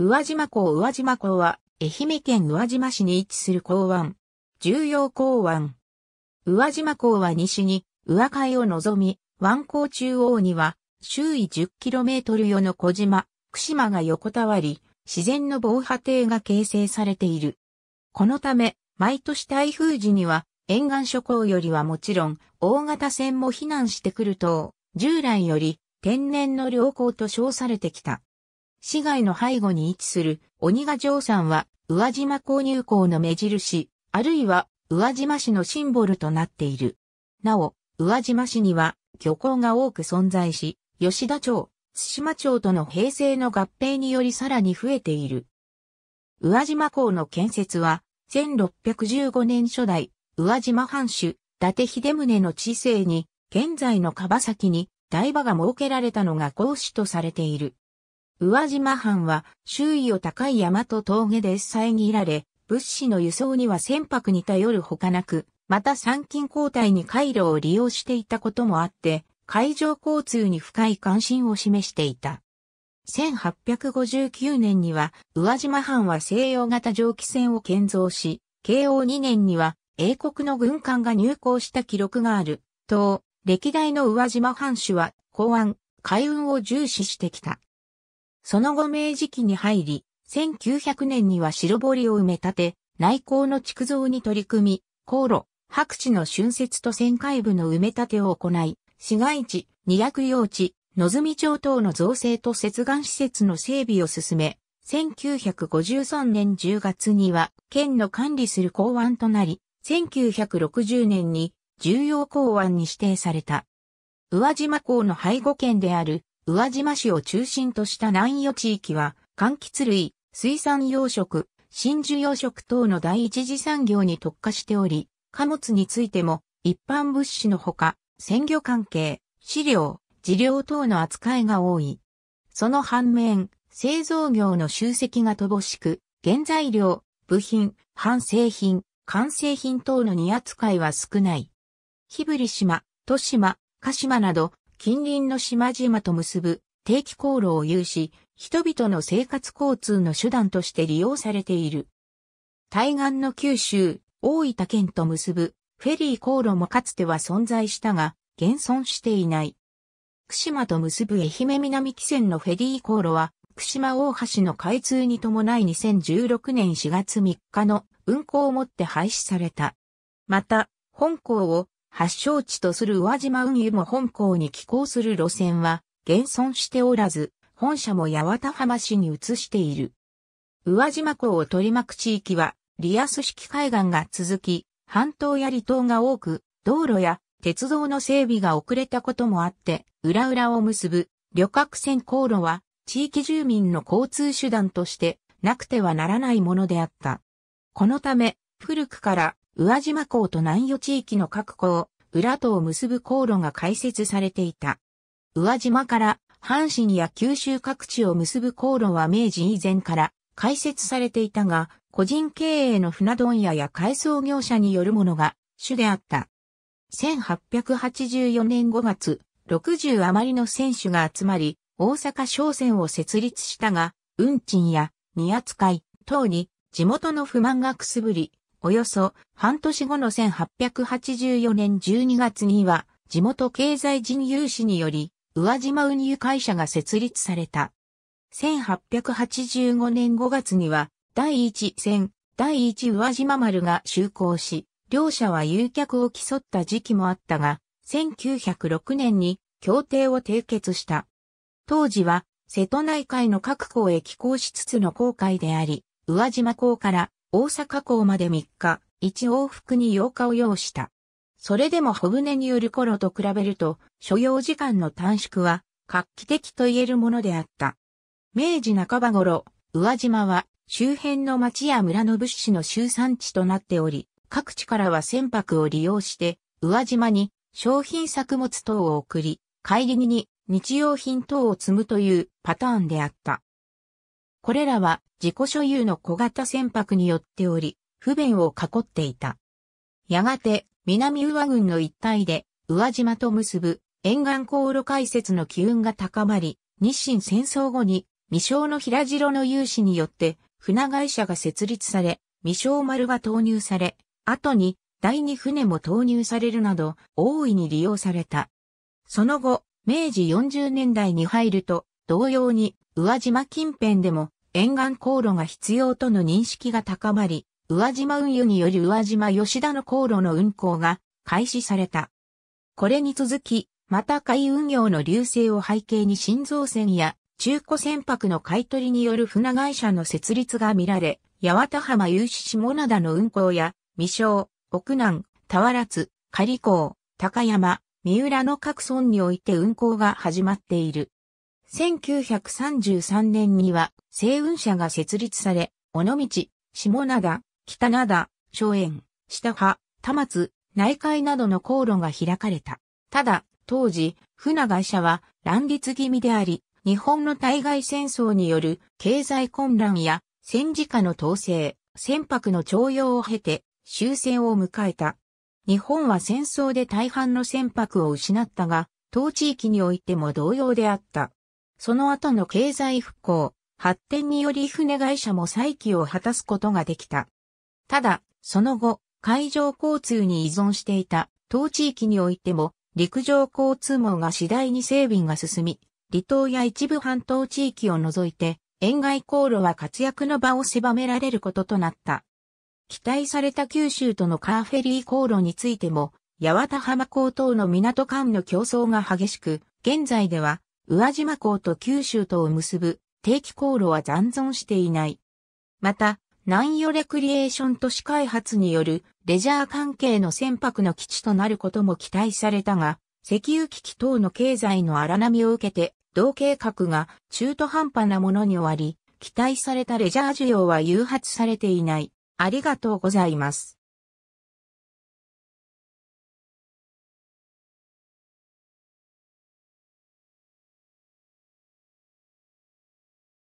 宇和島港宇和島港は、愛媛県宇和島市に位置する港湾。重要港湾。宇和島港は西に、宇和海を望み、湾港中央には、周囲 10km 余の小島、串間が横たわり、自然の防波堤が形成されている。このため、毎年台風時には、沿岸諸港よりはもちろん、大型船も避難してくると、従来より、天然の良港と称されてきた。市街の背後に位置する鬼ヶ城山は宇和島購入港の目印、あるいは宇和島市のシンボルとなっている。なお、宇和島市には漁港が多く存在し、吉田町、津島町との平成の合併によりさらに増えている。宇和島港の建設は、1615年初代、宇和島藩主、伊達秀宗の治世に、現在の川崎に台場が設けられたのが講師とされている。宇和島藩は周囲を高い山と峠で遮られ、物資の輸送には船舶に頼るほかなく、また参勤交代に回路を利用していたこともあって、海上交通に深い関心を示していた。1859年には、宇和島藩は西洋型蒸気船を建造し、慶応2年には英国の軍艦が入港した記録がある、と、歴代の宇和島藩主は、港湾、海運を重視してきた。その後明治期に入り、1900年には白堀を埋め立て、内港の築造に取り組み、航路、白地の浚渫と旋回部の埋め立てを行い、市街地、二役用地、野み町等の造成と接岸施設の整備を進め、1953年10月には県の管理する港湾となり、1960年に重要港湾に指定された。宇和島港の背後県である宇和島市を中心とした南予地域は、柑橘類、水産養殖、真珠養殖等の第一次産業に特化しており、貨物についても、一般物資のほか、鮮魚関係、飼料、飼料等の扱いが多い。その反面、製造業の集積が乏しく、原材料、部品、半製品、完成品等の荷扱いは少ない。日振島、豊島、鹿島など、近隣の島々と結ぶ定期航路を有し、人々の生活交通の手段として利用されている。対岸の九州、大分県と結ぶフェリー航路もかつては存在したが、現存していない。串間と結ぶ愛媛南汽船のフェリー航路は、串間大橋の開通に伴い2016年4月3日の運航をもって廃止された。また、本港を発祥地とする宇和島運輸も本港に寄港する路線は現存しておらず、本社も八幡浜市に移している。宇和島港を取り巻く地域は、リアス式海岸が続き、半島や離島が多く、道路や鉄道の整備が遅れたこともあって、裏裏を結ぶ旅客船航路は、地域住民の交通手段として、なくてはならないものであった。このため、古くから宇和島港と南予地域の各港、浦島を結ぶ航路が開設されていた。宇和島から阪神や九州各地を結ぶ航路は明治以前から開設されていたが、個人経営の船問屋や改装業者によるものが主であった。1884年5月、60余りの選手が集まり、大阪商船を設立したが、運賃や荷扱い等に地元の不満がくすぶり、およそ半年後の1884年12月には、地元経済人有志により、宇和島運輸会社が設立された。1885年5月には、第一戦、第一宇和島丸が就航し、両者は誘客を競った時期もあったが、1906年に協定を締結した。当時は、瀬戸内海の各港へ寄港しつつの航海であり、宇和島港から大阪港まで3日、1往復に8日を要した。それでも小舟による頃と比べると、所要時間の短縮は画期的と言えるものであった。明治半ば頃、宇和島は周辺の町や村の物資の集産地となっており、各地からは船舶を利用して、宇和島に商品作物等を送り、帰りに日用品等を積むというパターンであった。これらは自己所有の小型船舶によっており、不便を囲っていた。やがて、南宇和郡の一帯で、宇和島と結ぶ沿岸航路開設の機運が高まり、日清戦争後に未章の平城の有志によって船会社が設立され、未章丸が投入され、後に第二船も投入されるなど大いに利用された。その後、明治40年代に入ると同様に、宇和島近辺でも沿岸航路が必要との認識が高まり、宇和島運輸により宇和島吉田の航路の運行が開始された。これに続き、また海運業の流星を背景に新造船や中古船舶の買取による船会社の設立が見られ、八幡浜有志下灘の運行や、未章、奥南、田原津、仮港、高山、三浦の各村において運航が始まっている。1933年には、星雲社が設立され、尾道、下灘、北灘、荘園、下派、田松、内海などの航路が開かれた。ただ、当時、船会社は乱立気味であり、日本の対外戦争による経済混乱や戦時下の統制、船舶の徴用を経て終戦を迎えた。日本は戦争で大半の船舶を失ったが、当地域においても同様であった。その後の経済復興、発展により船会社も再起を果たすことができた。ただ、その後、海上交通に依存していた当地域においても、陸上交通網が次第に整備が進み、離島や一部半島地域を除いて、沿岸航路は活躍の場を狭められることとなった。期待された九州とのカーフェリー航路についても、八幡浜港等の港間の競争が激しく、現在では宇和島港と九州とを結ぶ定期航路は残存していない。また、南予レクリエーション都市開発によるレジャー関係の船舶の基地となることも期待されたが、石油危機等の経済の荒波を受けて、同計画が中途半端なものに終わり、期待されたレジャー需要は誘発されていない。ありがとうございます。